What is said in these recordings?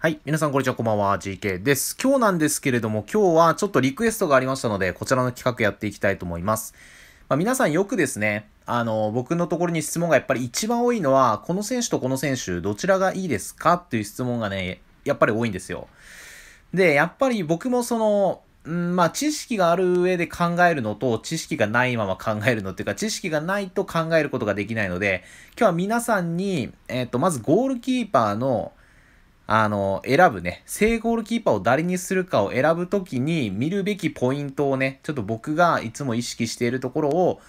はい。皆さん、こんにちは。こんばんは。GK です。今日なんですけれども、今日はちょっとリクエストがありましたので、こちらの企画やっていきたいと思います。まあ、皆さんよくですね、あの、僕のところに質問がやっぱり一番多いのは、この選手とこの選手、どちらがいいですかっていう質問がね、やっぱり多いんですよ。で、やっぱり僕もその、んまあ、知識がある上で考えるのと、知識がないまま考えるのっていうか、知識がないと考えることができないので、今日は皆さんに、えっ、ー、と、まずゴールキーパーの、あの、選ぶね、正ゴールキーパーを誰にするかを選ぶときに見るべきポイントをね、ちょっと僕がいつも意識しているところを、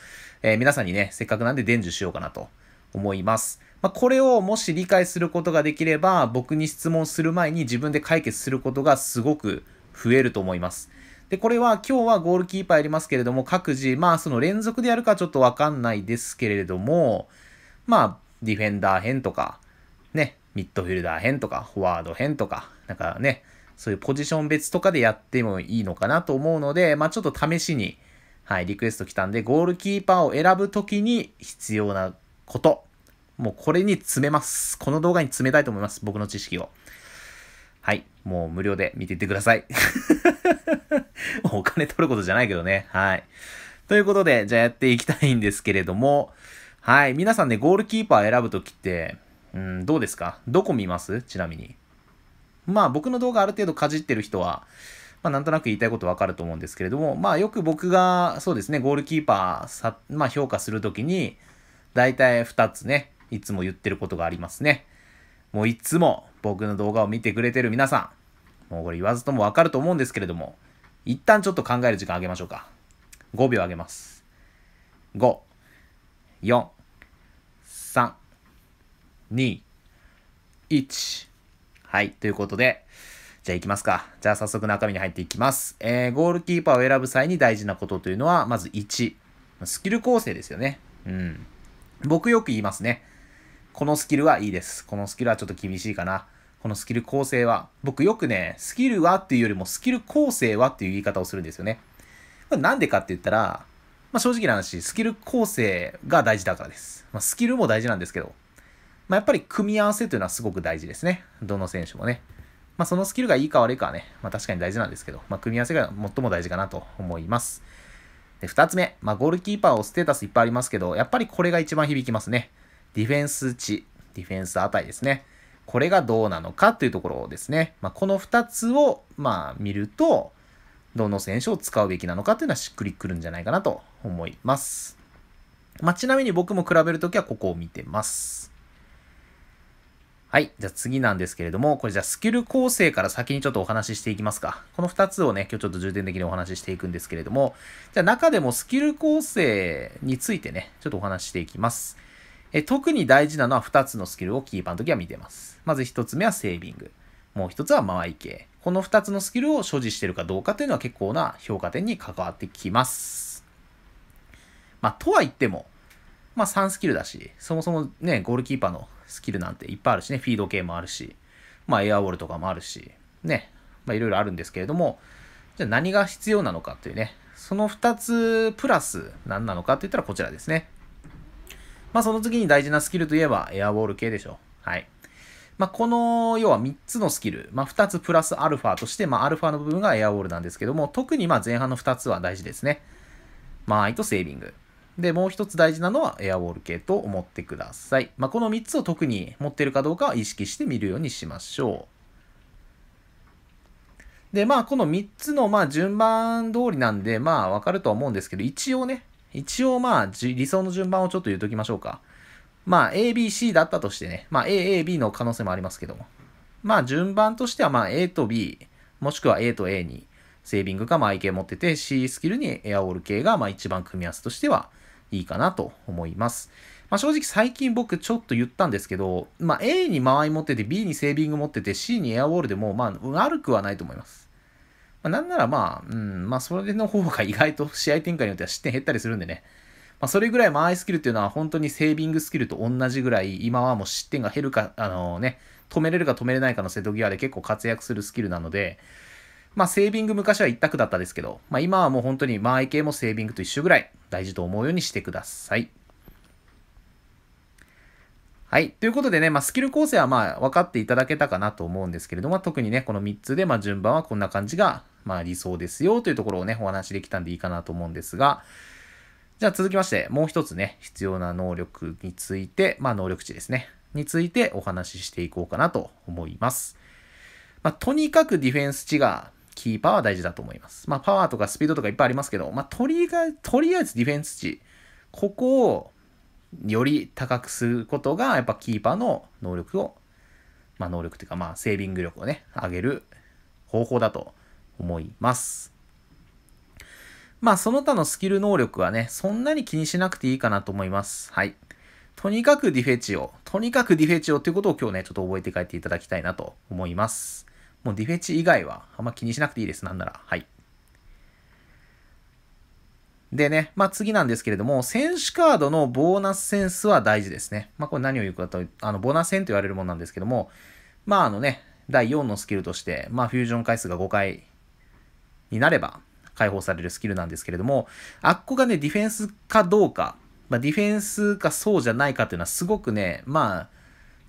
えー、皆さんにね、せっかくなんで伝授しようかなと思います。まあ、これをもし理解することができれば、僕に質問する前に自分で解決することがすごく増えると思います。で、これは今日はゴールキーパーやりますけれども、各自、まあその連続でやるかちょっとわかんないですけれども、まあディフェンダー編とか、ね、ミッドフィルダー編とか、フォワード編とか、なんかね、そういうポジション別とかでやってもいいのかなと思うので、まあ、ちょっと試しに、はい、リクエスト来たんで、ゴールキーパーを選ぶときに必要なこと。もうこれに詰めます。この動画に詰めたいと思います。僕の知識を。はい。もう無料で見ていってください。お金取ることじゃないけどね。はい。ということで、じゃあやっていきたいんですけれども、はい。皆さんね、ゴールキーパー選ぶときって、うん、どうですかどこ見ますちなみに。まあ僕の動画ある程度かじってる人は、まあなんとなく言いたいことわかると思うんですけれども、まあよく僕が、そうですね、ゴールキーパーさ、まあ評価するときに、大体2つね、いつも言ってることがありますね。もういつも僕の動画を見てくれてる皆さん、もうこれ言わずともわかると思うんですけれども、一旦ちょっと考える時間あげましょうか。5秒あげます。5、4、2、1。はい、ということで、じゃあ行きますか。じゃあ早速中身に入っていきます。えー、ゴールキーパーを選ぶ際に大事なことというのは、まず1、スキル構成ですよね。うん。僕よく言いますね。このスキルはいいです。このスキルはちょっと厳しいかな。このスキル構成は。僕よくね、スキルはっていうよりもスキル構成はっていう言い方をするんですよね。これなんでかって言ったら、まあ、正直な話、スキル構成が大事だからです。まあ、スキルも大事なんですけど、まあ、やっぱり組み合わせというのはすごく大事ですね。どの選手もね。まあ、そのスキルがいいか悪いかはね、まあ、確かに大事なんですけど、まあ、組み合わせが最も大事かなと思います。で、二つ目。まあ、ゴールキーパーをステータスいっぱいありますけど、やっぱりこれが一番響きますね。ディフェンス値、ディフェンス値ですね。これがどうなのかというところですね。まあ、この二つを、まあ、見ると、どの選手を使うべきなのかというのはしっくりくるんじゃないかなと思います。まあ、ちなみに僕も比べるときはここを見てます。はい。じゃあ次なんですけれども、これじゃあスキル構成から先にちょっとお話ししていきますか。この2つをね、今日ちょっと重点的にお話ししていくんですけれども、じゃあ中でもスキル構成についてね、ちょっとお話ししていきます。え特に大事なのは2つのスキルをキーパーの時は見てます。まず1つ目はセービング。もう1つは間合い系。この2つのスキルを所持してるかどうかというのは結構な評価点に関わってきます。まあ、とは言っても、まあ3スキルだし、そもそもね、ゴールキーパーのスキルなんていっぱいあるしね、フィード系もあるし、まあエアウォールとかもあるし、ね、まあいろいろあるんですけれども、じゃあ何が必要なのかというね、その2つプラス何なのかって言ったらこちらですね。まあその次に大事なスキルといえばエアウォール系でしょ。はい。まあ、この、要は3つのスキル、まあ、2つプラスアルファとして、まあ、アルファの部分がエアウォールなんですけども、特にま前半の2つは大事ですね。間合いとセービング。で、もう一つ大事なのはエアウォール系と思ってください。まあ、この3つを特に持ってるかどうかは意識してみるようにしましょう。で、まあ、この3つの、まあ、順番通りなんで、まあ、わかるとは思うんですけど、一応ね、一応、まあ、理想の順番をちょっと言っときましょうか。まあ、A、B、C だったとしてね、まあ、A、A、B の可能性もありますけども。まあ、順番としては、まあ、A と B、もしくは A と A に、セービングか、まあ、IK 持ってて、C スキルにエアウォール系が、まあ、一番組み合わせとしては、いいかなと思います。まあ、正直最近僕ちょっと言ったんですけど、まあ、A に間合い持ってて B にセービング持ってて C にエアウォールでも、まあ、悪くはないと思います。まあ、なんならまあ、うん、まあそれの方が意外と試合展開によっては失点減ったりするんでね。まあ、それぐらい間合いスキルっていうのは本当にセービングスキルと同じぐらい今はもう失点が減るか、あのー、ね、止めれるか止めれないかの瀬戸際で結構活躍するスキルなので、まあ、セービング昔は一択だったですけど、まあ、今はもう本当に間合い系もセービングと一緒ぐらい大事と思うようにしてください。はい。ということでね、まあ、スキル構成はまあ分かっていただけたかなと思うんですけれども、特にね、この3つでまあ順番はこんな感じがまあ理想ですよというところをね、お話できたんでいいかなと思うんですが、じゃあ続きまして、もう一つね、必要な能力について、まあ能力値ですね、についてお話ししていこうかなと思います。まあ、とにかくディフェンス値がキーパーは大事だと思います。まあ、パワーとかスピードとかいっぱいありますけど、まあ、とりがとりあえずディフェンス値、ここをより高くすることが、やっぱキーパーの能力を、まあ、能力というか、まあ、セービング力をね、上げる方法だと思います。まあ、その他のスキル能力はね、そんなに気にしなくていいかなと思います。はい。とにかくディフェチを、とにかくディフェチをということを今日ね、ちょっと覚えて帰っていただきたいなと思います。もうディフェチ以外はあんま気にしなくていいです、なんなら。はい。でね、まあ次なんですけれども、選手カードのボーナスセンスは大事ですね。まあこれ何を言うかと、あの、ボーナス戦と言われるものなんですけども、まああのね、第4のスキルとして、まあフュージョン回数が5回になれば解放されるスキルなんですけれども、あっこがね、ディフェンスかどうか、まあディフェンスかそうじゃないかっていうのはすごくね、まあ、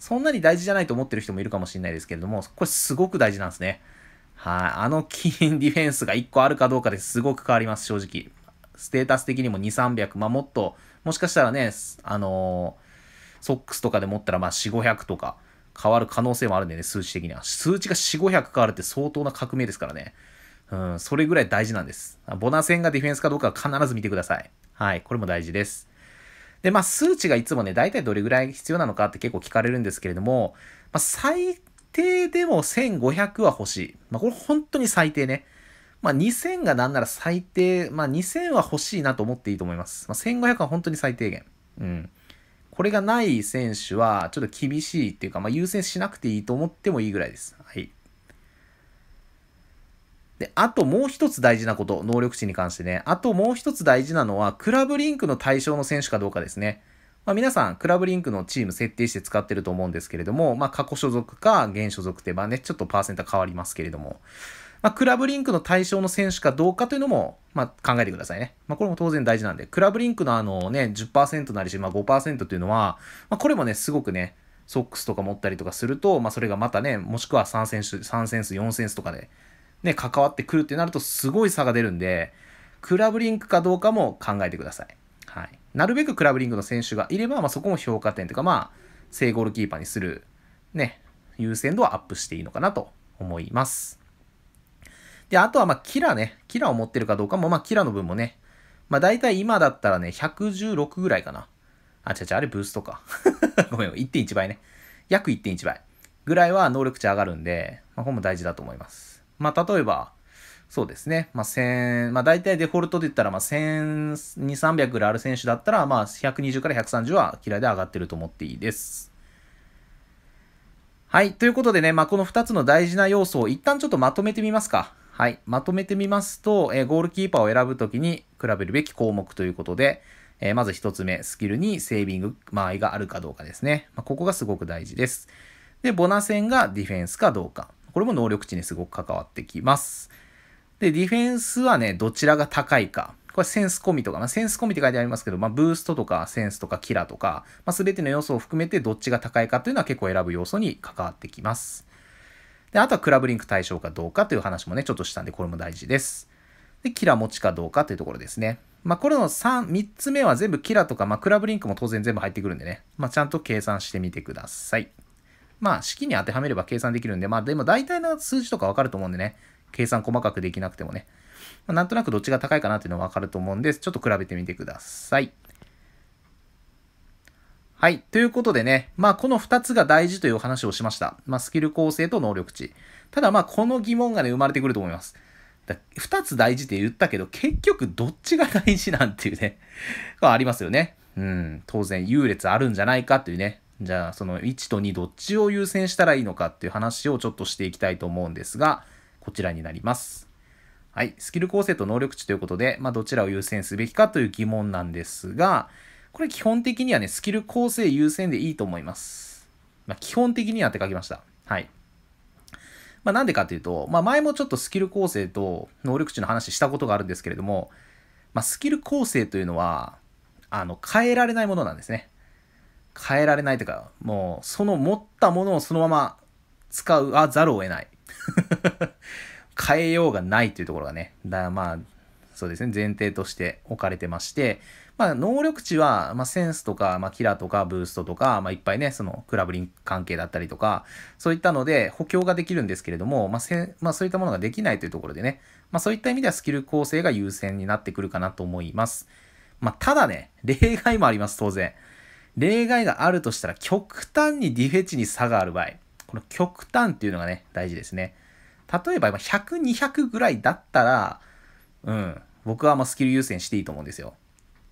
そんなに大事じゃないと思ってる人もいるかもしれないですけれども、これすごく大事なんですね。はい。あのキーンディフェンスが1個あるかどうかですごく変わります、正直。ステータス的にも2、300、まあ、もっと、もしかしたらね、あのー、ソックスとかで持ったら、まあ、4、500とか変わる可能性もあるんでね、数値的には。数値が4、500変わるって相当な革命ですからね。うん、それぐらい大事なんです。ボナ戦がディフェンスかどうかは必ず見てください。はい、これも大事です。で、まあ、数値がいつもね、大体どれぐらい必要なのかって結構聞かれるんですけれども、まあ、最低でも1500は欲しい。まあ、これ本当に最低ね。まあ、2000がなんなら最低、まあ、2000は欲しいなと思っていいと思います。まあ、1500は本当に最低限。うん。これがない選手は、ちょっと厳しいっていうか、まあ、優先しなくていいと思ってもいいぐらいです。はい。で、あともう一つ大事なこと、能力値に関してね。あともう一つ大事なのは、クラブリンクの対象の選手かどうかですね。まあ、皆さん、クラブリンクのチーム設定して使ってると思うんですけれども、まあ、過去所属か現所属って、まあね、ちょっとパーセント変わりますけれども、まあ、クラブリンクの対象の選手かどうかというのも、まあ、考えてくださいね。まあ、これも当然大事なんで、クラブリンクのあのね、10%なりし、まあ、5%というのは、まあ、これもね、すごくね、ソックスとか持ったりとかすると、まあ、それがまたね、もしくは3センス、3センス、4センスとかで、ね、関わってくるってなるとすごい差が出るんで、クラブリンクかどうかも考えてください。はい。なるべくクラブリンクの選手がいれば、まあ、そこも評価点というか、まあ、正ゴールキーパーにする、ね、優先度はアップしていいのかなと思います。で、あとは、まあ、キラね、キラを持ってるかどうかも、まあ、キラの分もね、まあ、大体今だったらね、116ぐらいかな。あ、違う違う、あれブーストか。ごめん、1.1倍ね。約1.1倍ぐらいは能力値上がるんで、まあ、これも大事だと思います。まあ、例えば、そうですね。まあ、1000、まあ、大体デフォルトで言ったら、まあ、1200、300ぐらいある選手だったら、まあ、120から130は嫌いで上がってると思っていいです。はい。ということでね、まあ、この2つの大事な要素を一旦ちょっとまとめてみますか。はい。まとめてみますと、えー、ゴールキーパーを選ぶときに比べるべき項目ということで、えー、まず1つ目、スキルにセービング間合いがあるかどうかですね。まあ、ここがすごく大事です。で、ボナ戦がディフェンスかどうか。これも能力値にすごく関わってきます。で、ディフェンスはね、どちらが高いか。これセンス込みとか、まあ、センス込みって書いてありますけど、まあ、ブーストとかセンスとかキラとか、まあ、全ての要素を含めてどっちが高いかというのは結構選ぶ要素に関わってきます。で、あとはクラブリンク対象かどうかという話もね、ちょっとしたんで、これも大事です。で、キラ持ちかどうかというところですね。まあ、これの3、3つ目は全部キラとか、まあ、クラブリンクも当然全部入ってくるんでね、まあ、ちゃんと計算してみてください。まあ、式に当てはめれば計算できるんで、まあ、でも大体の数字とかわかると思うんでね、計算細かくできなくてもね、まあ、なんとなくどっちが高いかなっていうのはわかると思うんで、ちょっと比べてみてください。はい。ということでね、まあ、この2つが大事という話をしました。まあ、スキル構成と能力値。ただ、まあ、この疑問がね、生まれてくると思います。だ2つ大事って言ったけど、結局どっちが大事なんていうね、ありますよね。うん、当然優劣あるんじゃないかっていうね、じゃあその1と2どっちを優先したらいいのかっていう話をちょっとしていきたいと思うんですが、こちらになります。はい、スキル構成と能力値ということで、まあ、どちらを優先すべきかという疑問なんですが、これ基本的にはね、スキル構成優先でいいと思います。まあ、基本的にはって書きました。はい。まあ、なんでかというと、まあ、前もちょっとスキル構成と能力値の話したことがあるんですけれども、まあ、スキル構成というのは、あの、変えられないものなんですね。変えられないというか、もう、その持ったものをそのまま使うあざるを得ない。変えようがないというところがね、だまあ、そうですね、前提として置かれてまして、まあ、能力値は、まあ、センスとか、まあ、キラーとか、ブーストとか、まあ、いっぱいね、その、クラブリン関係だったりとか、そういったので補強ができるんですけれども、まあせ、まあ、そういったものができないというところでね、まあ、そういった意味ではスキル構成が優先になってくるかなと思います。まあ、ただね、例外もあります、当然。例外があるとしたら、極端にディフェチに差がある場合、この極端っていうのがね、大事ですね。例えば、100、200ぐらいだったら、うん、僕はまスキル優先していいと思うんですよ。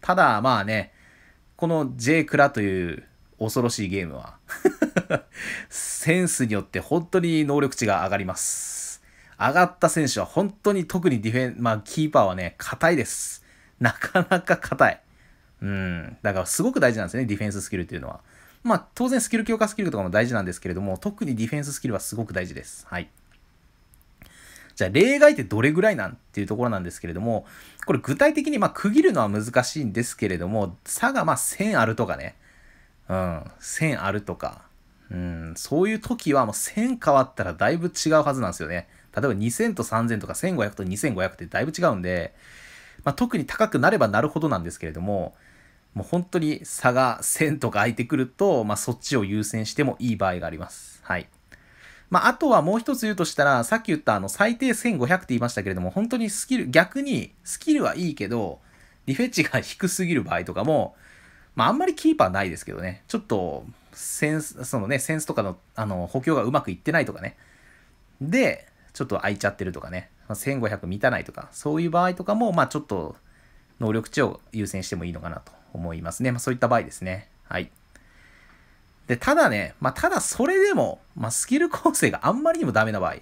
ただ、まあね、この J クラという恐ろしいゲームは センスによって本当に能力値が上がります。上がった選手は本当に特にディフェン、まあキーパーはね、硬いです。なかなか硬い。うん。だからすごく大事なんですね、ディフェンススキルっていうのは。まあ、当然スキル強化スキルとかも大事なんですけれども、特にディフェンススキルはすごく大事です。はい。じゃあ例外ってどれぐらいなんっていうところなんですけれども、これ具体的にま区切るのは難しいんですけれども、差がま1000あるとかね、うん、1000あるとか、うん、そういう時はもう1000変わったらだいぶ違うはずなんですよね。例えば2000と3000とか1500と2500ってだいぶ違うんで、まあ、特に高くなればなるほどなんですけれども、もう本当に差が1000とか空いてくると、まあ、そっちを優先してもいい場合があります。はい。まあ、あとはもう一つ言うとしたら、さっき言ったあの最低1500って言いましたけれども、本当にスキル、逆にスキルはいいけど、リフェチが低すぎる場合とかも、まあ、あんまりキーパーないですけどね、ちょっと、センス、そのね、センスとかの、あの、補強がうまくいってないとかね。で、ちょっと空いちゃってるとかね、ま1500満たないとか、そういう場合とかも、まあ、ちょっと、能力値を優先してもいいのかなと思いますね。まあ、そういった場合ですね。はい。で、ただね、まあ、ただそれでも、まあ、スキル構成があんまりにもダメな場合、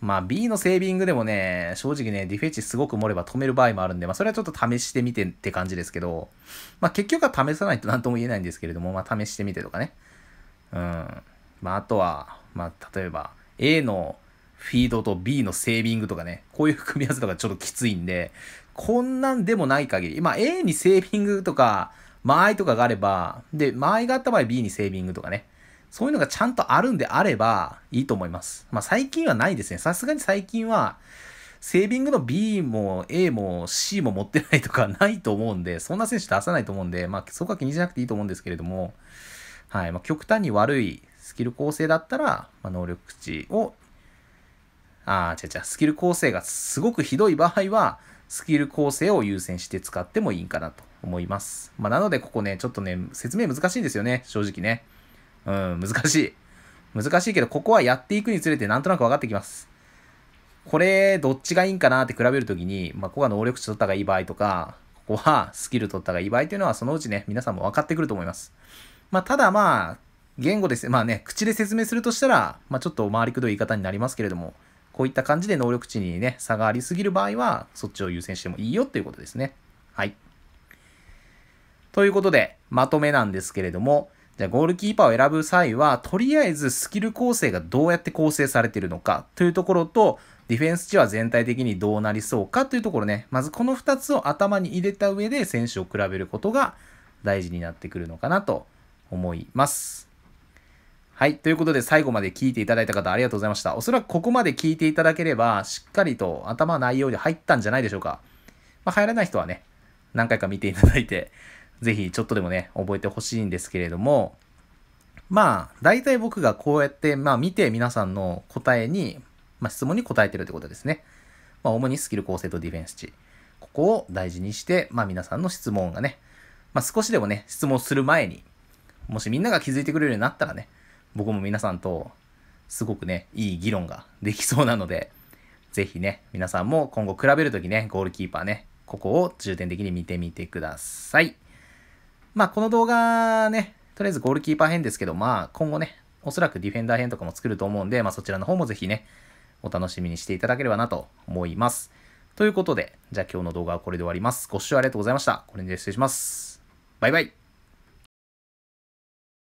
まあ、B のセービングでもね、正直ね、ディフェンチすごく盛れば止める場合もあるんで、まあ、それはちょっと試してみてって感じですけど、まあ、結局は試さないと何とも言えないんですけれども、まあ、試してみてとかね。うん。まあ、あとは、まあ、例えば、A のフィードと B のセービングとかね、こういう組み合わせとかちょっときついんで、こんなんでもない限り、まあ A にセービングとか、間合いとかがあれば、で、間合いがあった場合 B にセービングとかね。そういうのがちゃんとあるんであればいいと思います。まあ最近はないですね。さすがに最近は、セービングの B も A も C も持ってないとか ないと思うんで、そんな選手出さないと思うんで、まあそこは気にしなくていいと思うんですけれども、はい、まあ、極端に悪いスキル構成だったら、まあ、能力値を、ああ、違う違う、スキル構成がすごくひどい場合は、スキル構成を優先して使ってもいいんかなと思います。まあ、なのでここね、ちょっとね、説明難しいんですよね、正直ね。うん、難しい。難しいけど、ここはやっていくにつれてなんとなく分かってきます。これ、どっちがいいんかなって比べるときに、まあ、ここは能力値取ったがいい場合とか、ここはスキル取ったがいい場合というのは、そのうちね、皆さんも分かってくると思います。まあ、ただまあ、言語です。まあね、口で説明するとしたら、まあちょっと回りくどい言い方になりますけれども、こういった感じで能力値にね、差がありすぎる場合は、そっちを優先してもいいよっていうことですね。はい。ということで、まとめなんですけれども、じゃあゴールキーパーを選ぶ際は、とりあえずスキル構成がどうやって構成されているのかというところと、ディフェンス値は全体的にどうなりそうかというところね、まずこの2つを頭に入れた上で選手を比べることが大事になってくるのかなと思います。はい。ということで、最後まで聞いていただいた方、ありがとうございました。おそらくここまで聞いていただければ、しっかりと頭内容で入ったんじゃないでしょうか。まあ、入らない人はね、何回か見ていただいて、ぜひちょっとでもね、覚えてほしいんですけれども、まあ、大体僕がこうやって、まあ見て皆さんの答えに、まあ質問に答えてるってことですね。まあ主にスキル構成とディフェンス値。ここを大事にして、まあ皆さんの質問がね、まあ少しでもね、質問する前に、もしみんなが気づいてくれるようになったらね、僕も皆さんとすごくね、いい議論ができそうなので、ぜひね、皆さんも今後比べるときね、ゴールキーパーね、ここを重点的に見てみてください。まあ、この動画ね、とりあえずゴールキーパー編ですけど、まあ、今後ね、おそらくディフェンダー編とかも作ると思うんで、まあ、そちらの方もぜひね、お楽しみにしていただければなと思います。ということで、じゃあ今日の動画はこれで終わります。ご視聴ありがとうございました。これで失礼します。バイバイ。